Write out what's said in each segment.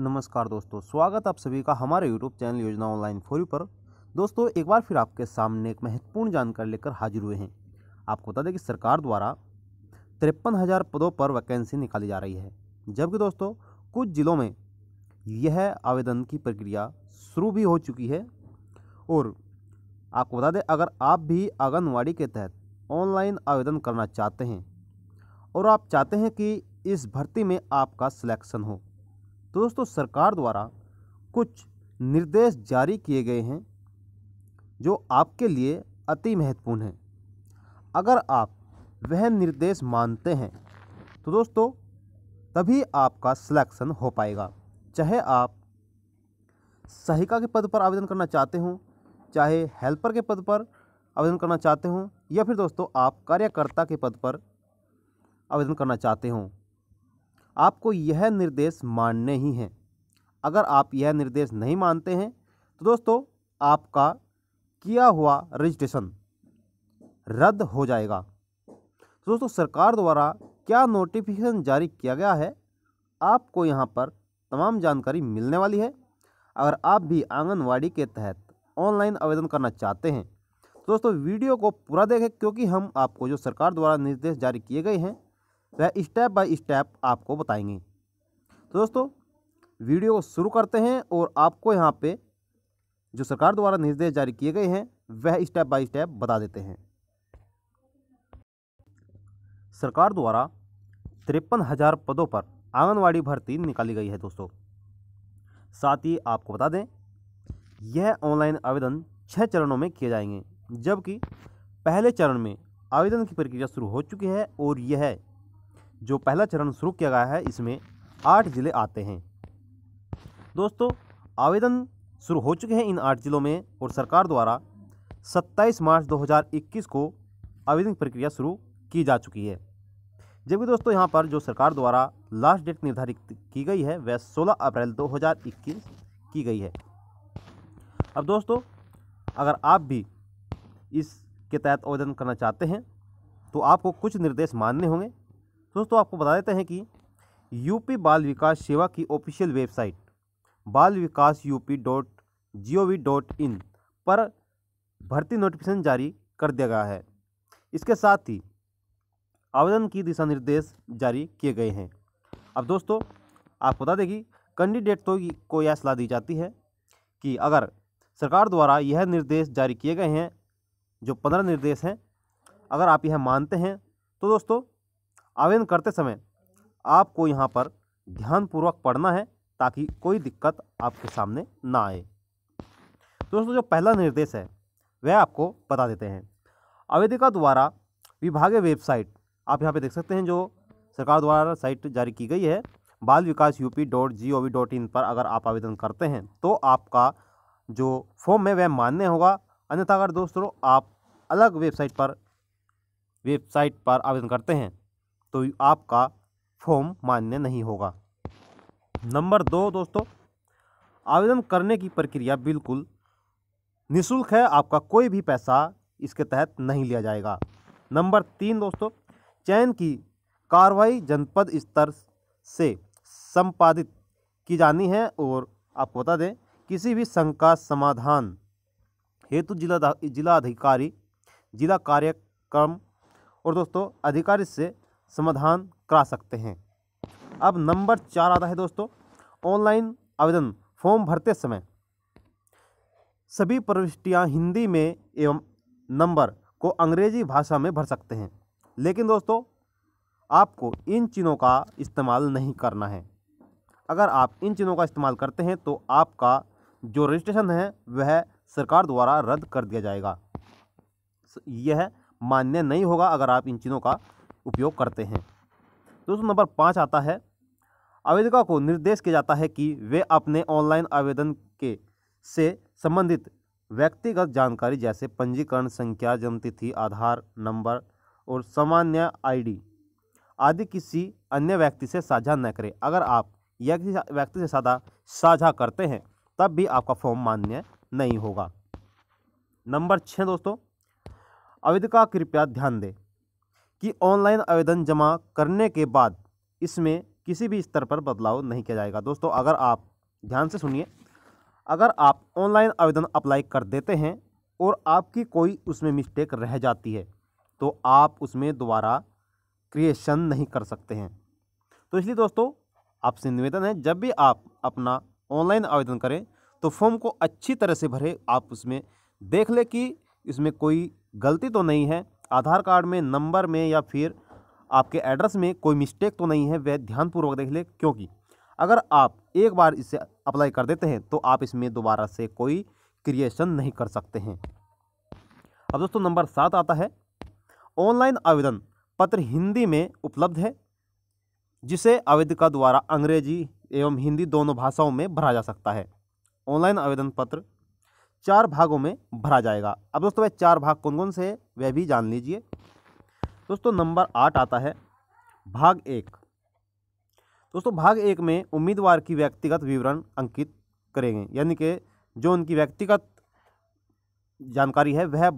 नमस्कार दोस्तों स्वागत आप सभी का हमारे यूट्यूब चैनल योजना ऑनलाइन फोरी पर दोस्तों एक बार फिर आपके सामने एक महत्वपूर्ण जानकारी लेकर हाजिर हुए हैं आपको बता दें कि सरकार द्वारा तिरपन हज़ार पदों पर वैकेंसी निकाली जा रही है जबकि दोस्तों कुछ ज़िलों में यह आवेदन की प्रक्रिया शुरू भी हो चुकी है और आपको बता दें अगर आप भी आंगनवाड़ी के तहत ऑनलाइन आवेदन करना चाहते हैं और आप चाहते हैं कि इस भर्ती में आपका सिलेक्शन हो तो दोस्तों सरकार द्वारा कुछ निर्देश जारी किए गए हैं जो आपके लिए अति महत्वपूर्ण हैं अगर आप वह निर्देश मानते हैं तो दोस्तों तभी आपका सिलेक्शन हो पाएगा चाहे आप सहायिका के पद पर आवेदन करना चाहते हों चाहे हेल्पर के पद पर आवेदन करना चाहते हों या फिर दोस्तों आप कार्यकर्ता के पद पर आवेदन करना चाहते हों आपको यह निर्देश मानने ही हैं अगर आप यह निर्देश नहीं मानते हैं तो दोस्तों आपका किया हुआ रजिस्ट्रेशन रद्द हो जाएगा तो दोस्तों सरकार द्वारा क्या नोटिफिकेशन जारी किया गया है आपको यहाँ पर तमाम जानकारी मिलने वाली है अगर आप भी आंगनवाड़ी के तहत ऑनलाइन आवेदन करना चाहते हैं तो दोस्तों वीडियो को पूरा देखें क्योंकि हम आपको जो सरकार द्वारा निर्देश जारी किए गए हैं वह स्टेप बाय स्टेप आपको बताएंगे तो दोस्तों वीडियो को शुरू करते हैं और आपको यहाँ पे जो सरकार द्वारा निर्देश जारी किए गए हैं वह स्टेप बाय स्टेप बता देते हैं सरकार द्वारा तिरपन हज़ार पदों पर आंगनवाड़ी भर्ती निकाली गई है दोस्तों साथ ही आपको बता दें यह ऑनलाइन आवेदन छः चरणों में किए जाएंगे जबकि पहले चरण में आवेदन की प्रक्रिया शुरू हो चुकी है और यह जो पहला चरण शुरू किया गया है इसमें आठ ज़िले आते हैं दोस्तों आवेदन शुरू हो चुके हैं इन आठ ज़िलों में और सरकार द्वारा 27 मार्च 2021 को आवेदन प्रक्रिया शुरू की जा चुकी है जबकि दोस्तों यहाँ पर जो सरकार द्वारा लास्ट डेट निर्धारित की गई है वह 16 अप्रैल 2021 की गई है अब दोस्तों अगर आप भी इसके तहत आवेदन करना चाहते हैं तो आपको कुछ निर्देश मानने होंगे दोस्तों आपको बता देते हैं कि यूपी बाल विकास सेवा की official website Bal Vikas UP dot G O V dot in पर भर्ती नोटिफिकेशन जारी कर दिया गया है इसके साथ ही आवेदन की दिशा निर्देश जारी किए गए हैं अब दोस्तों आपको बता देगी कैंडिडेट तो को यह सलाह दी जाती है कि अगर सरकार द्वारा यह निर्देश जारी किए गए हैं जो पंद्रह निर्देश हैं अगर आप यह मानते हैं तो दोस्तों आवेदन करते समय आपको यहाँ पर ध्यानपूर्वक पढ़ना है ताकि कोई दिक्कत आपके सामने ना आए दोस्तों जो पहला निर्देश है वह आपको बता देते हैं आवेदिका द्वारा विभागीय वेबसाइट आप यहाँ पे देख सकते हैं जो सरकार द्वारा साइट जारी की गई है Bal Vikas UP dot G O V dot in पर अगर आप आवेदन करते हैं तो आपका जो फॉर्म है वह मान्य होगा अन्यथा अगर दोस्तों आप अलग वेबसाइट पर वेबसाइट पर आवेदन करते हैं तो आपका फॉर्म मान्य नहीं होगा नंबर दो दोस्तों आवेदन करने की प्रक्रिया बिल्कुल निशुल्क है आपका कोई भी पैसा इसके तहत नहीं लिया जाएगा नंबर तीन दोस्तों चयन की कार्रवाई जनपद स्तर से संपादित की जानी है और आपको बता दें किसी भी संघ का समाधान हेतु जिला जिला अधिकारी जिला कार्यक्रम और दोस्तों अधिकारी से समाधान करा सकते हैं अब नंबर चार आता है दोस्तों ऑनलाइन आवेदन फॉर्म भरते समय सभी प्रविष्टियाँ हिंदी में एवं नंबर को अंग्रेजी भाषा में भर सकते हैं लेकिन दोस्तों आपको इन चिन्हों का इस्तेमाल नहीं करना है अगर आप इन चिन्हों का इस्तेमाल करते हैं तो आपका जो रजिस्ट्रेशन है वह सरकार द्वारा रद्द कर दिया जाएगा यह मान्य नहीं होगा अगर आप इन चिन्हों का उपयोग करते हैं दोस्तों नंबर पाँच आता है आवेदिका को निर्देश किया जाता है कि वे अपने ऑनलाइन आवेदन के से संबंधित व्यक्तिगत जानकारी जैसे पंजीकरण संख्या जन्मतिथि आधार नंबर और सामान्य आईडी आदि किसी अन्य व्यक्ति से साझा न करें अगर आप यह किसी व्यक्ति से साझा साझा करते हैं तब भी आपका फॉर्म मान्य नहीं होगा नंबर छः दोस्तों आवेदिका कृपया ध्यान दें कि ऑनलाइन आवेदन जमा करने के बाद इसमें किसी भी स्तर पर बदलाव नहीं किया जाएगा दोस्तों अगर आप ध्यान से सुनिए अगर आप ऑनलाइन आवेदन अप्लाई कर देते हैं और आपकी कोई उसमें मिस्टेक रह जाती है तो आप उसमें दोबारा क्रिएशन नहीं कर सकते हैं तो इसलिए दोस्तों आपसे निवेदन है जब भी आप अपना ऑनलाइन आवेदन करें तो फॉर्म को अच्छी तरह से भरें आप उसमें देख लें कि इसमें कोई गलती तो नहीं है आधार कार्ड में नंबर में या फिर आपके एड्रेस में कोई मिस्टेक तो नहीं है वह ध्यानपूर्वक देख ले क्योंकि अगर आप एक बार इसे अप्लाई कर देते हैं तो आप इसमें दोबारा से कोई क्रिएशन नहीं कर सकते हैं अब दोस्तों नंबर सात आता है ऑनलाइन आवेदन पत्र हिंदी में उपलब्ध है जिसे आवेदिका द्वारा अंग्रेजी एवं हिंदी दोनों भाषाओं में भरा जा सकता है ऑनलाइन आवेदन पत्र चार भागों में भरा जाएगा अब दोस्तों वह चार भाग कौन कौन से है वह भी जान लीजिए दोस्तों नंबर आठ आता है भाग एक दोस्तों भाग एक में उम्मीदवार की व्यक्तिगत विवरण अंकित करेंगे यानी कि जो उनकी व्यक्तिगत जानकारी है वह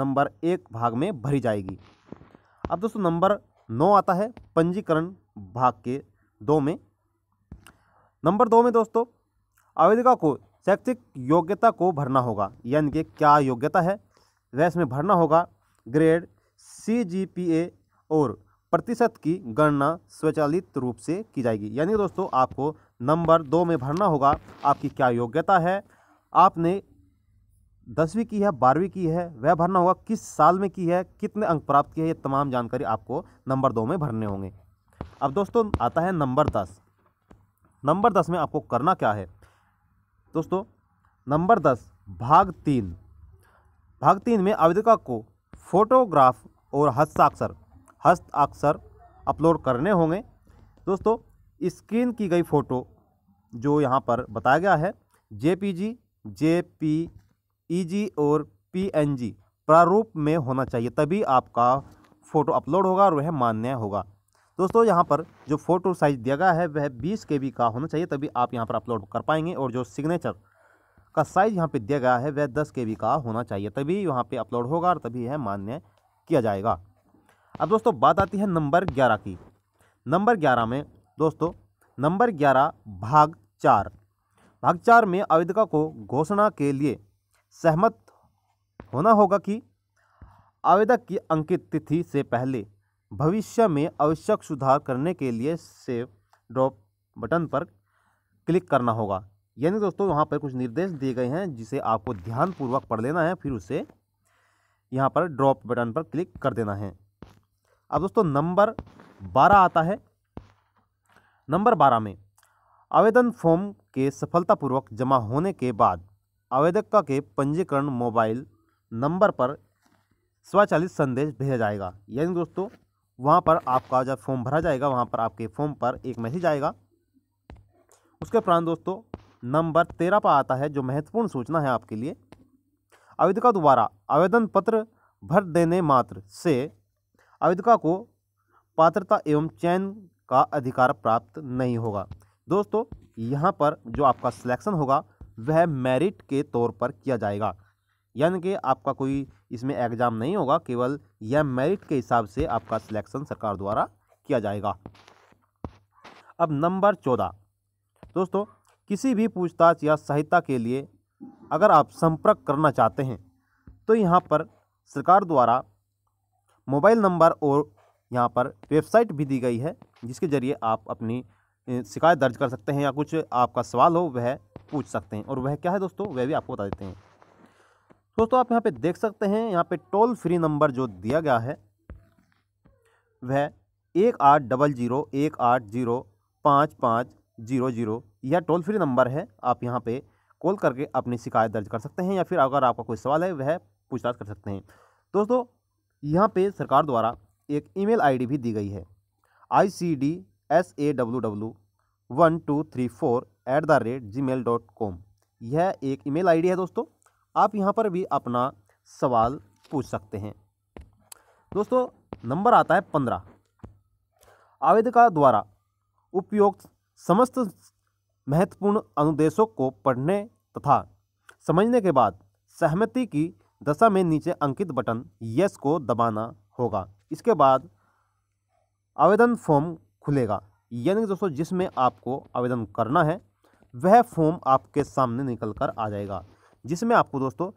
नंबर एक भाग में भरी जाएगी अब दोस्तों नंबर नौ आता है पंजीकरण भाग के दो में नंबर दो में दोस्तों आवेदिका को शैक्षिक योग्यता को भरना होगा यानी कि क्या योग्यता है वह इसमें भरना होगा grade C G P A और प्रतिशत की गणना स्वचालित रूप से की जाएगी यानी दोस्तों आपको नंबर दो में भरना होगा आपकी क्या योग्यता है आपने दसवीं की है बारहवीं की है वह भरना होगा किस साल में की है कितने अंक प्राप्त किए हैं ये तमाम जानकारी आपको नंबर दो में भरने होंगे अब दोस्तों आता है नंबर दस नंबर दस में आपको करना क्या है दोस्तों नंबर दस भाग तीन भाग तीन में आवेदिका को फोटोग्राफ और हस्ताक्षर हस्ताक्षर अपलोड करने होंगे दोस्तों स्क्रीन की गई फ़ोटो जो यहाँ पर बताया गया है जेपीजी ई जी और पीएनजी प्रारूप में होना चाहिए तभी आपका फ़ोटो अपलोड होगा और वह मान्य होगा दोस्तों यहाँ पर जो फ़ोटो साइज़ दिया गया है वह बीस के का होना चाहिए तभी आप यहाँ पर अपलोड कर पाएंगे और जो सिग्नेचर का साइज़ यहाँ पे दिया गया है वह दस के का होना चाहिए तभी यहाँ पे अपलोड होगा और तभी यह मान्य किया जाएगा अब दोस्तों बात आती है नंबर ग्यारह की नंबर ग्यारह में दोस्तों नंबर ग्यारह भाग चार भाग चार में आवेदिका को घोषणा के लिए सहमत होना होगा कि आवेदक की अंकित तिथि से पहले भविष्य में आवश्यक सुधार करने के लिए सेव ड्रॉप बटन पर क्लिक करना होगा यानी दोस्तों वहाँ पर कुछ निर्देश दिए गए हैं जिसे आपको ध्यानपूर्वक पढ़ लेना है फिर उसे यहाँ पर ड्रॉप बटन पर क्लिक कर देना है अब दोस्तों नंबर बारह आता है नंबर बारह में आवेदन फॉर्म के सफलतापूर्वक जमा होने के बाद आवेदक के पंजीकरण मोबाइल नंबर पर स्वचालित संदेश भेजा जाएगा यानी दोस्तों वहाँ पर आपका जब फॉर्म भरा जाएगा वहाँ पर आपके फॉर्म पर एक मैसेज आएगा उसके उपरांत दोस्तों नंबर तेरह पर आता है जो महत्वपूर्ण सूचना है आपके लिए आवेदिका द्वारा आवेदन पत्र भर देने मात्र से आवेदिका को पात्रता एवं चयन का अधिकार प्राप्त नहीं होगा दोस्तों यहाँ पर जो आपका सिलेक्शन होगा वह मेरिट के तौर पर किया जाएगा यानी कि आपका कोई इसमें एग्ज़ाम नहीं होगा केवल यह मेरिट के हिसाब से आपका सिलेक्शन सरकार द्वारा किया जाएगा अब नंबर चौदह दोस्तों किसी भी पूछताछ या सहायता के लिए अगर आप संपर्क करना चाहते हैं तो यहाँ पर सरकार द्वारा मोबाइल नंबर और यहाँ पर वेबसाइट भी दी गई है जिसके ज़रिए आप अपनी शिकायत दर्ज कर सकते हैं या कुछ आपका सवाल हो वह पूछ सकते हैं और वह क्या है दोस्तों वह भी आपको बता देते हैं दोस्तों आप यहाँ पे देख सकते हैं यहाँ पे टोल फ्री नंबर जो दिया गया है वह एक आठ डबल जीरो एक आठ जीरो पाँच पाँच जीरो जीरो यह टोल फ्री नंबर है आप यहाँ पे कॉल करके अपनी शिकायत दर्ज कर सकते हैं या फिर अगर आपका कोई सवाल है वह पूछताछ कर सकते हैं दोस्तों यहाँ पे सरकार द्वारा एक ईमेल आईडी भी दी गई है I C D S A W W one two three four at the rate G mail dot com यह एक ईमेल आईडी है दोस्तों आप यहाँ पर भी अपना सवाल पूछ सकते हैं दोस्तों नंबर आता है पंद्रह आवेदका द्वारा उपयुक्त समस्त महत्वपूर्ण अनुदेशों को पढ़ने तथा समझने के बाद सहमति की दशा में नीचे अंकित बटन यस को दबाना होगा इसके बाद आवेदन फॉर्म खुलेगा यानी दोस्तों जिसमें आपको आवेदन करना है वह फॉर्म आपके सामने निकल कर आ जाएगा जिसमें आपको दोस्तों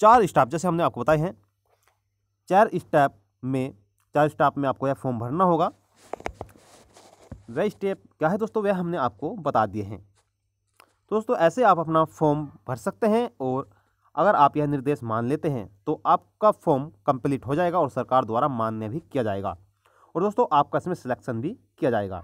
चार स्टाप जैसे हमने आपको बताए हैं चार स्टेप में चार स्टाफ में आपको यह फॉर्म भरना होगा वह स्टेप क्या है दोस्तों वह हमने आपको बता दिए हैं दोस्तों ऐसे आप अपना फॉर्म भर सकते हैं और अगर आप यह निर्देश मान लेते हैं तो आपका फॉर्म कंप्लीट हो जाएगा और सरकार द्वारा मान्य भी किया जाएगा और दोस्तों आपका इसमें सिलेक्शन भी किया जाएगा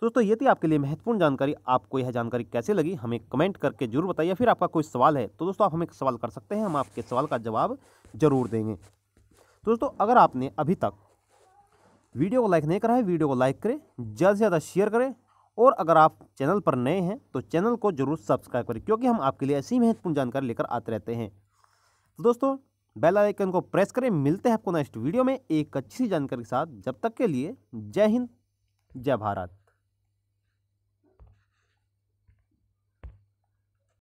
तो दोस्तों ये थी आपके लिए महत्वपूर्ण जानकारी आपको यह जानकारी कैसे लगी हमें कमेंट करके जरूर बताइए फिर आपका कोई सवाल है तो दोस्तों आप हमें सवाल कर सकते हैं हम आपके सवाल का जवाब जरूर देंगे तो दोस्तों अगर आपने अभी तक वीडियो को लाइक नहीं करा है वीडियो को लाइक करें ज़्यादा से ज़्यादा शेयर करें और अगर आप चैनल पर नए हैं तो चैनल को जरूर सब्सक्राइब करें क्योंकि हम आपके लिए ऐसी महत्वपूर्ण जानकारी लेकर आते रहते हैं तो दोस्तों बेल आइकन को प्रेस करें मिलते हैं आपको नेक्स्ट वीडियो में एक अच्छी जानकारी के साथ जब तक के लिए जय हिंद जय भारत